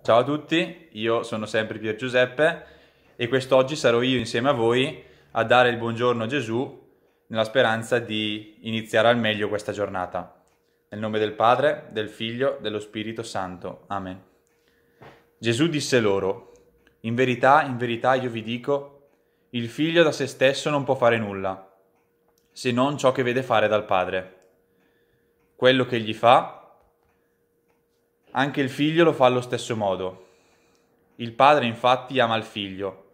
Ciao a tutti, io sono sempre Pier Giuseppe e quest'oggi sarò io insieme a voi a dare il buongiorno a Gesù nella speranza di iniziare al meglio questa giornata. Nel nome del Padre, del Figlio, dello Spirito Santo. Amen. Gesù disse loro, in verità, in verità io vi dico, il Figlio da se stesso non può fare nulla, se non ciò che vede fare dal Padre. Quello che gli fa, anche il figlio lo fa allo stesso modo. Il padre infatti ama il figlio,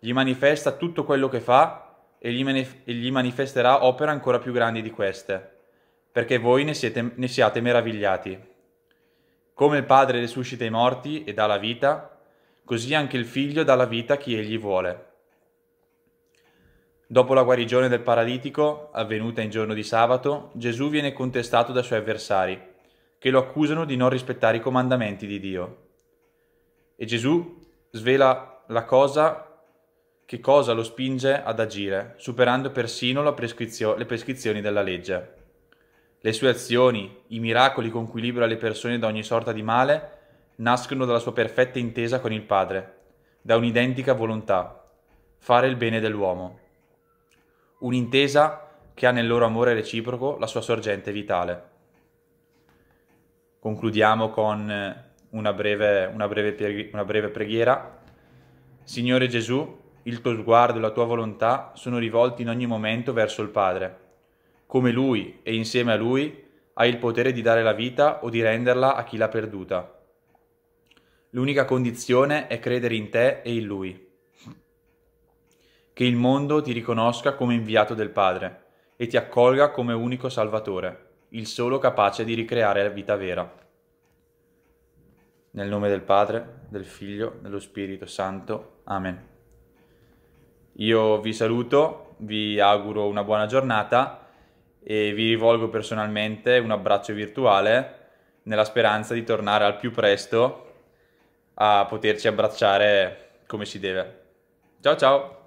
gli manifesta tutto quello che fa e gli, manif- e gli manifesterà opere ancora più grandi di queste, perché voi ne, siete, ne siate meravigliati. Come il padre risuscita i morti e dà la vita, così anche il figlio dà la vita a chi egli vuole. Dopo la guarigione del paralitico, avvenuta in giorno di sabato, Gesù viene contestato dai suoi avversari che lo accusano di non rispettare i comandamenti di Dio. E Gesù svela la cosa che cosa lo spinge ad agire, superando persino prescrizio- le prescrizioni della legge. Le sue azioni, i miracoli con cui libera le persone da ogni sorta di male, nascono dalla sua perfetta intesa con il Padre, da un'identica volontà, fare il bene dell'uomo. Un'intesa che ha nel loro amore reciproco la sua sorgente vitale. Concludiamo con eh, una breve, una, breve, una breve, preghiera. Signore Gesù, il tuo sguardo e la tua volontà sono rivolti in ogni momento verso il Padre. Come Lui e insieme a Lui hai il potere di dare la vita o di renderla a chi l'ha perduta. L'unica condizione è credere in te e in Lui. Che il mondo ti riconosca come inviato del Padre e ti accolga come unico Salvatore il solo capace di ricreare la vita vera. Nel nome del Padre, del Figlio, dello Spirito Santo. Amen. Io vi saluto, vi auguro una buona giornata e vi rivolgo personalmente un abbraccio virtuale nella speranza di tornare al più presto a poterci abbracciare come si deve. Ciao ciao!